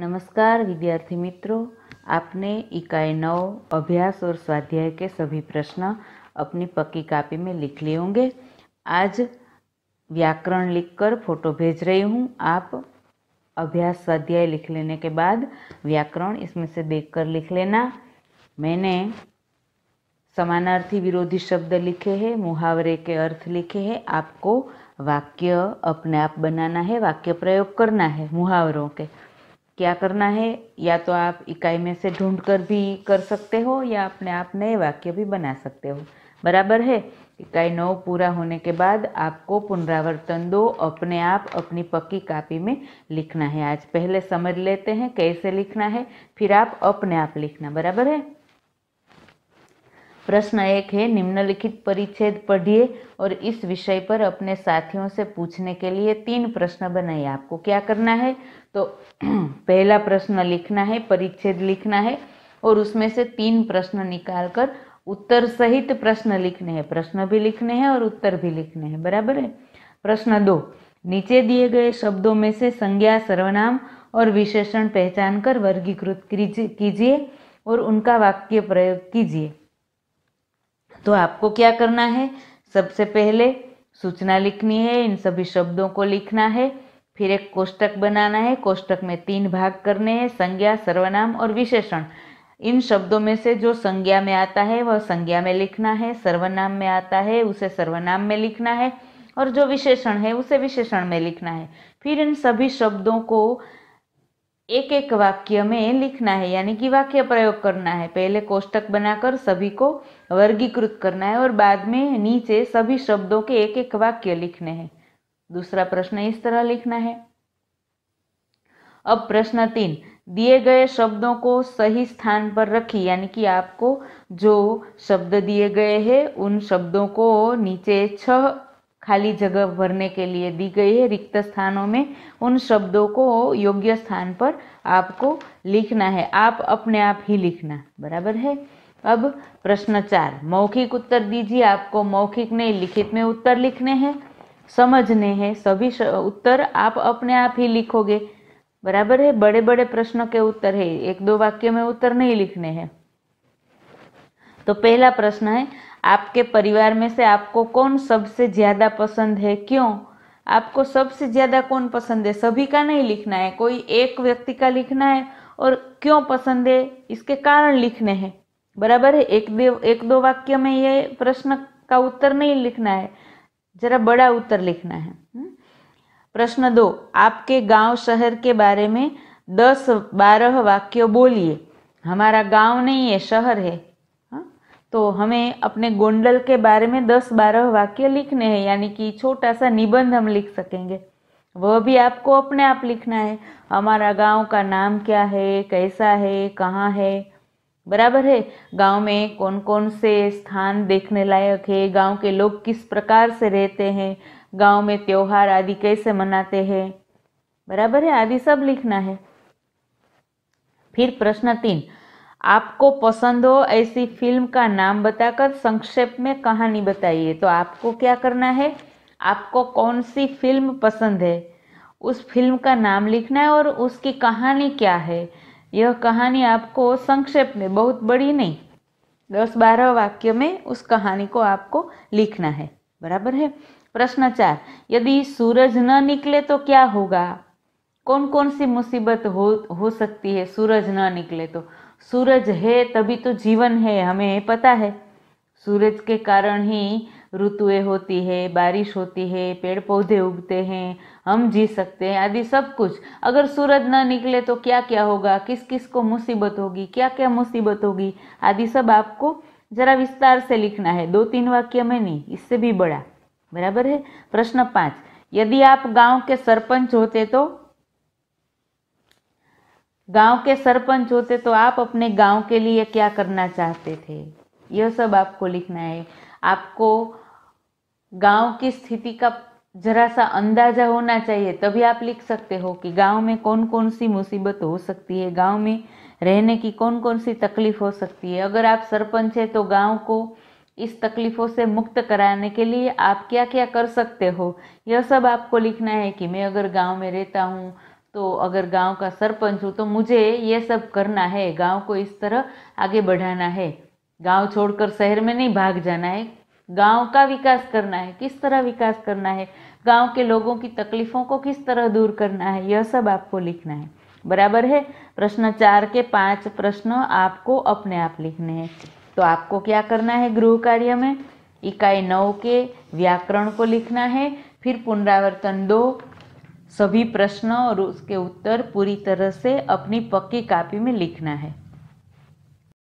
नमस्कार विद्यार्थी मित्रों आपने इकाई नौ अभ्यास और स्वाध्याय के सभी प्रश्न अपनी पक्की कापी में लिख लिए होंगे आज व्याकरण लिखकर फोटो भेज रही हूँ आप अभ्यास स्वाध्याय लिख लेने के बाद व्याकरण इसमें से देखकर लिख लेना मैंने समानार्थी विरोधी शब्द लिखे हैं मुहावरे के अर्थ लिखे हैं आपको वाक्य अपने आप बनाना है वाक्य प्रयोग करना है मुहावरों के क्या करना है या तो आप इकाई में से ढूंढ कर भी कर सकते हो या अपने आप नए वाक्य भी बना सकते हो बराबर है इकाई नौ पूरा होने के बाद आपको पुनरावर्तन दो अपने आप अपनी पक्की कापी में लिखना है आज पहले समझ लेते हैं कैसे लिखना है फिर आप अपने आप लिखना बराबर है प्रश्न एक है निम्नलिखित परिच्छेद पढ़िए और इस विषय पर अपने साथियों से पूछने के लिए तीन प्रश्न बनाइए आपको क्या करना है तो पहला प्रश्न लिखना है परिच्छेद लिखना है और उसमें से तीन प्रश्न निकाल कर उत्तर सहित प्रश्न लिखने हैं प्रश्न भी लिखने हैं और उत्तर भी लिखने हैं बराबर है प्रश्न दो नीचे दिए गए शब्दों में से संज्ञा सर्वनाम और विशेषण पहचान कर वर्गीकृत कीजिए और उनका वाक्य प्रयोग कीजिए तो आपको क्या करना है सबसे पहले सूचना लिखनी है इन सभी शब्दों को लिखना है फिर एक कोष्टक बनाना है कोष्टक में तीन भाग करने हैं संज्ञा सर्वनाम और विशेषण इन शब्दों में से जो संज्ञा में आता है वह संज्ञा में लिखना है सर्वनाम में आता है उसे सर्वनाम में लिखना है और जो विशेषण है उसे विशेषण में लिखना है फिर इन सभी शब्दों को एक एक वाक्य में लिखना है यानी कि वाक्य प्रयोग करना है पहले कोष्टक बनाकर सभी को वर्गीकृत करना है और बाद में नीचे सभी शब्दों के एक एक वाक्य लिखने हैं दूसरा प्रश्न इस तरह लिखना है अब प्रश्न तीन दिए गए शब्दों को सही स्थान पर रखिए यानी कि आपको जो शब्द दिए गए हैं उन शब्दों को नीचे छह खाली जगह भरने के लिए दी गई है रिक्त स्थानों में उन शब्दों को योग्य स्थान पर आपको लिखना है आप अपने आप ही लिखना बराबर है अब प्रश्न चार मौखिक उत्तर दीजिए आपको मौखिक नहीं लिखित में उत्तर लिखने हैं समझने हैं सभी उत्तर आप अपने आप ही लिखोगे बराबर है बड़े बड़े प्रश्नों के उत्तर है एक दो वाक्य में उत्तर नहीं लिखने हैं तो पहला प्रश्न है आपके परिवार में से आपको कौन सबसे ज़्यादा पसंद है क्यों आपको सबसे ज़्यादा कौन पसंद है सभी का नहीं लिखना है कोई एक व्यक्ति का लिखना है और क्यों पसंद है इसके कारण लिखने हैं बराबर है एक दो एक दो वाक्य में ये प्रश्न का उत्तर नहीं लिखना है ज़रा बड़ा उत्तर लिखना है हम्म? प्रश्न दो आपके गांव शहर के बारे में दस बारह वाक्य बोलिए हमारा गांव नहीं है शहर है तो हमें अपने गोंडल के बारे में दस बारह वाक्य लिखने हैं यानी कि छोटा सा निबंध हम लिख सकेंगे वह भी आपको अपने आप लिखना है हमारा गांव का नाम क्या है कैसा है कहाँ है बराबर है गांव में कौन कौन से स्थान देखने लायक है गांव के लोग किस प्रकार से रहते हैं गांव में त्यौहार आदि कैसे मनाते हैं बराबर है आदि सब लिखना है फिर प्रश्न तीन आपको पसंद हो ऐसी फिल्म का नाम बताकर संक्षेप में कहानी बताइए तो आपको क्या करना है आपको कौन सी फिल्म पसंद है उस फिल्म का नाम लिखना है और उसकी कहानी क्या है यह कहानी आपको संक्षेप में बहुत बड़ी नहीं दस बारह वाक्य में उस कहानी को आपको लिखना है बराबर है प्रश्न चार यदि सूरज न निकले तो क्या होगा कौन कौन सी मुसीबत हो हो सकती है सूरज न निकले तो सूरज है तभी तो जीवन है हमें पता है सूरज के कारण ही ऋतुएं होती है बारिश होती है पेड़ पौधे उगते हैं हम जी सकते हैं आदि सब कुछ अगर सूरज ना निकले तो क्या क्या होगा किस किस को मुसीबत होगी क्या क्या मुसीबत होगी आदि सब आपको ज़रा विस्तार से लिखना है दो तीन वाक्य में नहीं इससे भी बड़ा बराबर है प्रश्न पाँच यदि आप गांव के सरपंच होते तो गांव के सरपंच होते तो आप अपने गांव के लिए क्या करना चाहते थे यह सब आपको लिखना है आपको गांव की स्थिति का जरा सा अंदाजा होना चाहिए तभी आप लिख सकते हो कि गांव में कौन कौन सी मुसीबत हो सकती है गांव में रहने की कौन कौन सी तकलीफ हो सकती है अगर आप सरपंच है तो गांव को इस तकलीफ़ों से मुक्त कराने के लिए आप क्या क्या कर सकते हो यह सब आपको लिखना है कि मैं अगर गांव में रहता हूँ तो अगर गांव का सरपंच हो तो मुझे ये सब करना है गांव को इस तरह आगे बढ़ाना है गांव छोड़कर शहर में नहीं भाग जाना है गांव का विकास करना है किस तरह विकास करना है गांव के लोगों की तकलीफ़ों को किस तरह दूर करना है यह सब आपको लिखना है बराबर है प्रश्न चार के पांच प्रश्न आपको अपने आप लिखने हैं तो आपको क्या करना है गृह कार्य में इकाई नौ के व्याकरण को लिखना है फिर पुनरावर्तन दो सभी प्रश्न और उसके उत्तर पूरी तरह से अपनी पक्की कापी में लिखना है